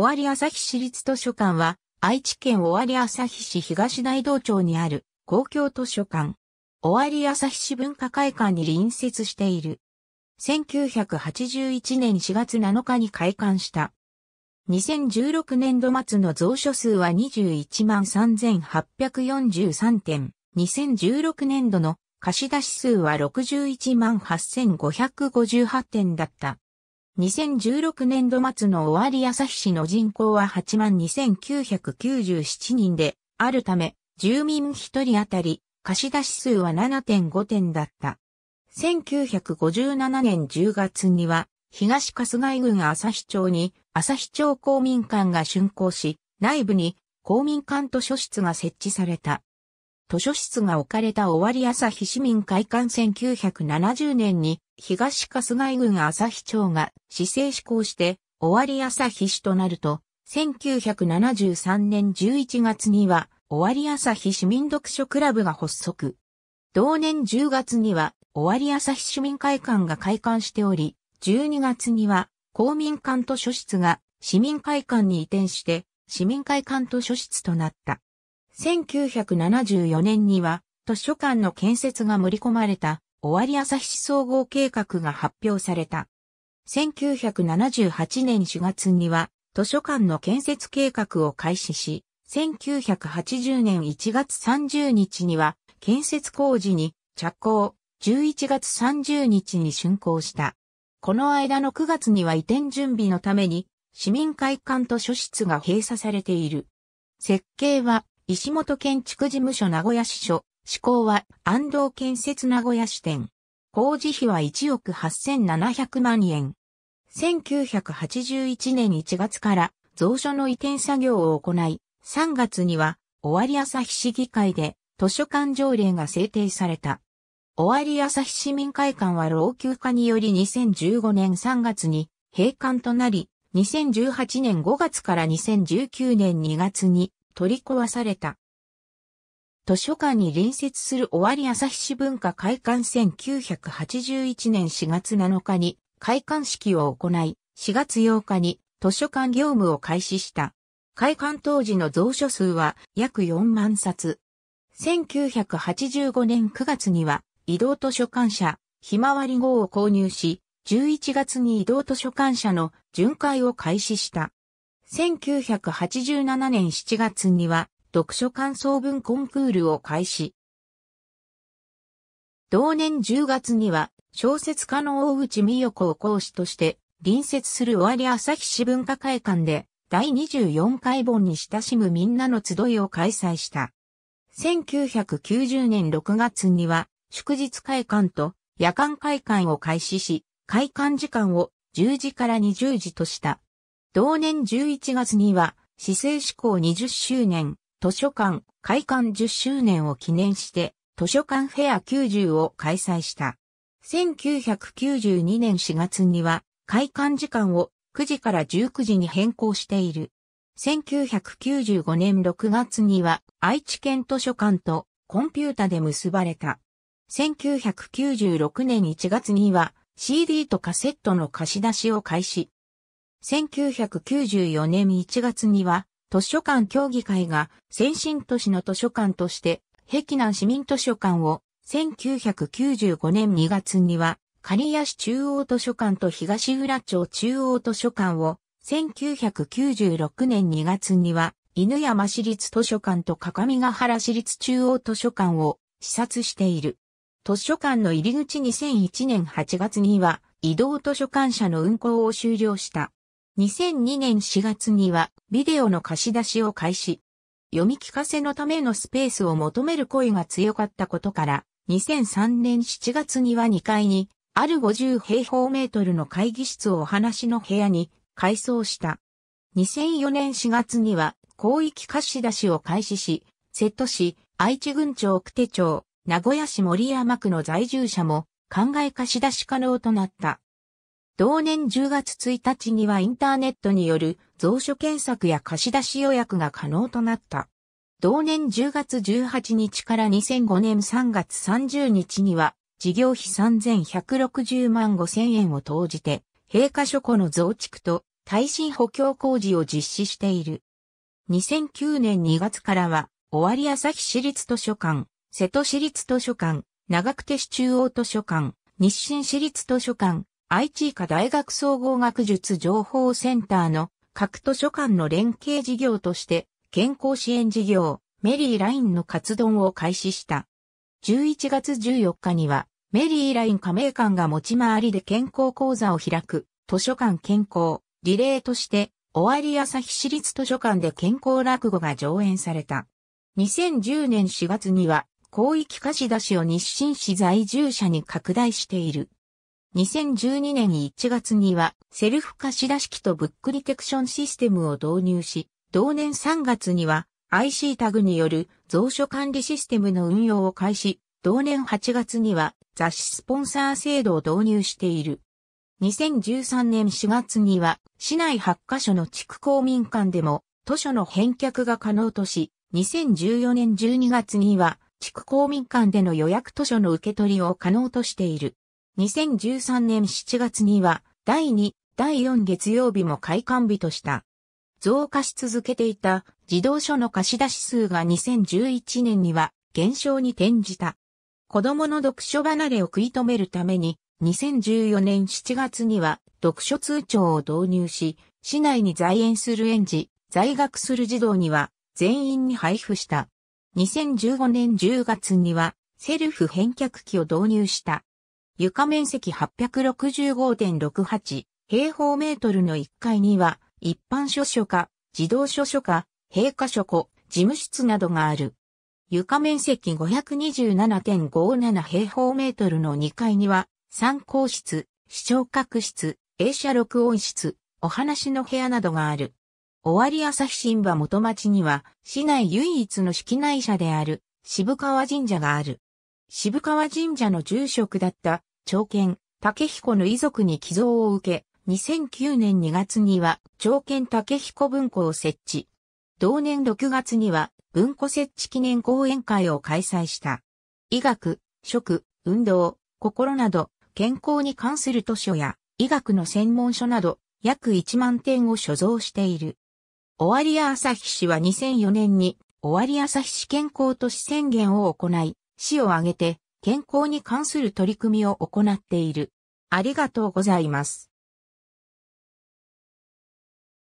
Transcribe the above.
尾張日市立図書館は、愛知県尾張日市東大道町にある公共図書館。尾張日市文化会館に隣接している。1981年4月7日に開館した。2016年度末の蔵書数は21万3843点。2016年度の貸し出し数は61万8558点だった。2016年度末の終わり日市の人口は82,997人で、あるため、住民1人当たり、貸し出し数は7.5点だった。1957年10月には、東春日井郡日町に、日町公民館が竣工し、内部に公民館図書室が設置された。図書室が置かれた終わり朝日市民会館1970年に東春日井郡朝日町が市政施行して終わり朝日市となると、1973年11月には終わり朝日市民読書クラブが発足。同年10月には終わり朝日市民会館が開館しており、12月には公民館図書室が市民会館に移転して市民会館図書室となった。1974年には図書館の建設が盛り込まれた終わり朝日総合計画が発表された。1978年4月には図書館の建設計画を開始し、1980年1月30日には建設工事に着工、11月30日に竣工した。この間の9月には移転準備のために市民会館図書室が閉鎖されている。設計は石本建築事務所名古屋支所、施行は安藤建設名古屋支店。工事費は1億8700万円。1981年1月から蔵書の移転作業を行い、3月には尾張朝日市議会で図書館条例が制定された。尾張朝日市民会館は老朽化により2015年3月に閉館となり、2018年5月から2019年2月に取り壊された。図書館に隣接するわり朝日市文化会館1981年4月7日に開館式を行い、4月8日に図書館業務を開始した。開館当時の蔵書数は約4万冊。1985年9月には移動図書館社、ひまわり号を購入し、11月に移動図書館社の巡回を開始した。1987年7月には読書感想文コンクールを開始。同年10月には小説家の大内美代子を講師として隣接する尾張朝日市文化会館で第24回本に親しむみんなの集いを開催した。1990年6月には祝日会館と夜間会館を開始し、会館時間を10時から20時とした。同年11月には、市政施行20周年、図書館、開館10周年を記念して、図書館フェア90を開催した。1992年4月には、開館時間を9時から19時に変更している。1995年6月には、愛知県図書館とコンピュータで結ばれた。1996年1月には、CD とカセットの貸し出しを開始。1994年1月には、図書館協議会が先進都市の図書館として、碧南市民図書館を、1995年2月には、刈谷市中央図書館と東浦町中央図書館を、1996年2月には、犬山市立図書館と各務原市立中央図書館を視察している。図書館の入り口2001年8月には、移動図書館社の運行を終了した。2002年4月にはビデオの貸し出しを開始。読み聞かせのためのスペースを求める声が強かったことから、2003年7月には2階に、ある50平方メートルの会議室をお話の部屋に改装した。2004年4月には広域貸し出しを開始し、瀬戸市、愛知郡町久手町、名古屋市森山区の在住者も考え貸し出し可能となった。同年10月1日にはインターネットによる蔵書検索や貸し出し予約が可能となった。同年10月18日から2005年3月30日には、事業費3160万5000円を投じて、閉下書庫の増築と耐震補強工事を実施している。2009年2月からは、尾張朝日市立図書館、瀬戸市立図書館、長久手市中央図書館、日清市立図書館、愛知医科大学総合学術情報センターの各図書館の連携事業として健康支援事業メリーラインの活動を開始した。11月14日にはメリーライン加盟館が持ち回りで健康講座を開く図書館健康リレーとして尾張朝日市立図書館で健康落語が上演された。2010年4月には広域貸し出しを日清市在住者に拡大している。2012年1月にはセルフ貸出機とブックリテクションシステムを導入し、同年3月には IC タグによる蔵書管理システムの運用を開始、同年8月には雑誌スポンサー制度を導入している。2013年4月には市内8カ所の地区公民館でも図書の返却が可能とし、2014年12月には地区公民館での予約図書の受け取りを可能としている。2013年7月には、第2、第4月曜日も開館日とした。増加し続けていた児童書の貸し出し数が2011年には減少に転じた。子供の読書離れを食い止めるために、2014年7月には読書通帳を導入し、市内に在園する園児、在学する児童には全員に配布した。2015年10月にはセルフ返却機を導入した。床面積865.68平方メートルの1階には、一般書書家、児童書書家、閉家書庫、事務室などがある。床面積527.57平方メートルの2階には、参考室、視聴覚室、映写録音室、お話の部屋などがある。終わり朝日新場元町には、市内唯一の式内社である、渋川神社がある。渋川神社の住職だった長剣、竹彦の遺族に寄贈を受け、2009年2月には長剣竹彦文庫を設置。同年6月には文庫設置記念講演会を開催した。医学、食、運動、心など、健康に関する図書や医学の専門書など、約1万点を所蔵している。終わりや朝日氏は2004年に、終わり朝日氏健康都市宣言を行い、市を挙げて、健康に関する取り組みを行っている。ありがとうございます。